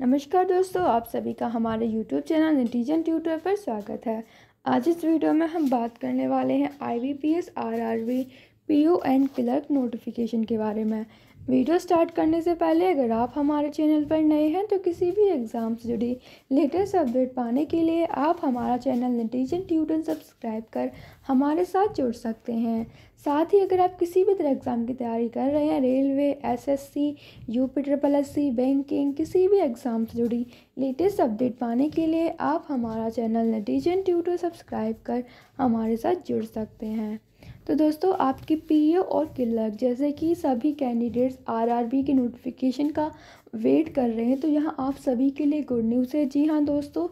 नमस्कार दोस्तों आप सभी का हमारे YouTube चैनल नटीजन ट्यूटर पर स्वागत है आज इस वीडियो में हम बात करने वाले हैं I B P S R R B PO and clerk notification के बारे में वीडियो स्टार्ट करने से पहले अगर आप हमारे चैनल पर नए हैं तो किसी भी एग्ज़ाम से जुड़ी लेटेस्ट अपडेट पाने के लिए आप हमारा चैनल नटीजन ट्यूटन सब्सक्राइब कर हमारे साथ जुड़ सकते हैं साथ ही अगर आप किसी भी तरह एग्ज़ाम की तैयारी कर रहे हैं railway SSC UP triple S C banking किसी भी एग्ज़ाम से जुड़ी लेटेस्ट अपडेट पाने के लिए आप हमारा चैनल नटीजन ट्यूटर सब्सक्राइब कर हमारे साथ जुड़ सकते हैं तो दोस्तों आपके पीओ और क्लर्क जैसे कि सभी कैंडिडेट्स आरआरबी के नोटिफिकेशन का वेट कर रहे हैं तो यहाँ आप सभी के लिए गुड न्यूज़ है जी हाँ दोस्तों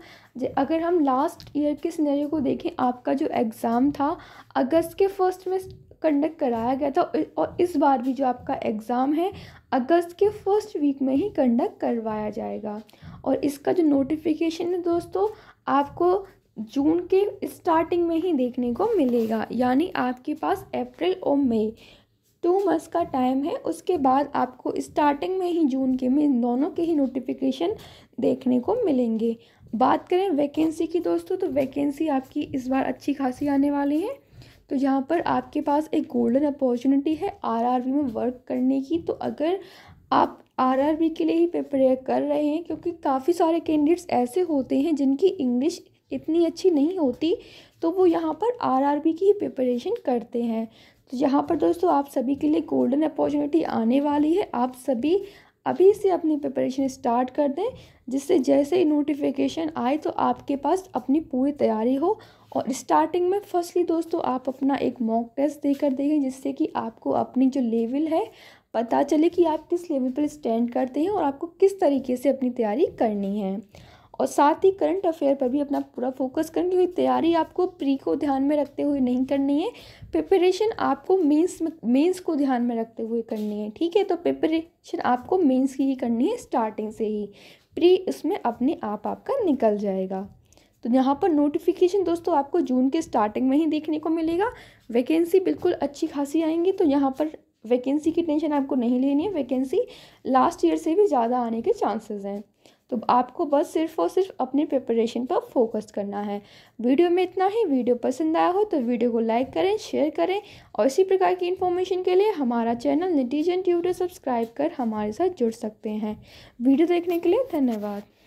अगर हम लास्ट ईयर के सिनेरियो को देखें आपका जो एग्ज़ाम था अगस्त के फर्स्ट में कंडक्ट कराया गया था और इस बार भी जो आपका एग्ज़ाम है अगस्त के फर्स्ट वीक में ही कंडक्ट करवाया जाएगा और इसका जो नोटिफिकेशन है दोस्तों आपको जून के स्टार्टिंग में ही देखने को मिलेगा यानी आपके पास अप्रैल और मई टू मंथ्स का टाइम है उसके बाद आपको स्टार्टिंग में ही जून के में दोनों के ही नोटिफिकेशन देखने को मिलेंगे बात करें वैकेंसी की दोस्तों तो वैकेंसी आपकी इस बार अच्छी खासी आने वाली है तो यहाँ पर आपके पास एक गोल्डन अपॉर्चुनिटी है आरआरबी में वर्क करने की तो अगर आप आरआरबी के लिए ही प्रिपेयर कर रहे हैं क्योंकि काफ़ी सारे कैंडिडेट्स ऐसे होते हैं जिनकी इंग्लिश इतनी अच्छी नहीं होती तो वो यहाँ पर आरआरबी की प्रिपरेशन करते हैं तो यहाँ पर दोस्तों आप सभी के लिए गोल्डन अपॉर्चुनिटी आने वाली है आप सभी अभी से अपनी प्रिपरेशन स्टार्ट कर दें जिससे जैसे ही नोटिफिकेशन आए तो आपके पास अपनी पूरी तैयारी हो और स्टार्टिंग में फर्स्टली दोस्तों आप अपना एक मॉक टेस्ट देकर देखें जिससे कि आपको अपनी जो लेवल है पता चले कि आप किस लेवल पर स्टैंड करते हैं और आपको किस तरीके से अपनी तैयारी करनी है और साथ ही करंट अफेयर पर भी अपना पूरा फोकस करें क्योंकि तैयारी आपको प्री को ध्यान में रखते हुए नहीं करनी है प्रिपरेशन आपको मेंस मेंस को ध्यान में रखते हुए करनी है ठीक है तो प्रिपरेशन आपको मेंस की ही करनी है स्टार्टिंग से ही प्री उसमें अपने आप आपका निकल जाएगा तो यहाँ पर नोटिफिकेशन दोस्तों आपको जून के स्टार्टिंग में ही देखने को मिलेगा वैकेंसी बिल्कुल अच्छी खासी आएंगी तो यहाँ पर वैकेंसी की टेंशन आपको नहीं लेनी है वैकेंसी लास्ट ईयर से भी ज़्यादा आने के चांसेस हैं तो आपको बस सिर्फ और सिर्फ अपने प्रिपरेशन पर फोकस करना है वीडियो में इतना ही वीडियो पसंद आया हो तो वीडियो को लाइक करें शेयर करें और इसी प्रकार की इन्फॉर्मेशन के लिए हमारा चैनल निटीजन ट्यूटर सब्सक्राइब कर हमारे साथ जुड़ सकते हैं वीडियो देखने के लिए धन्यवाद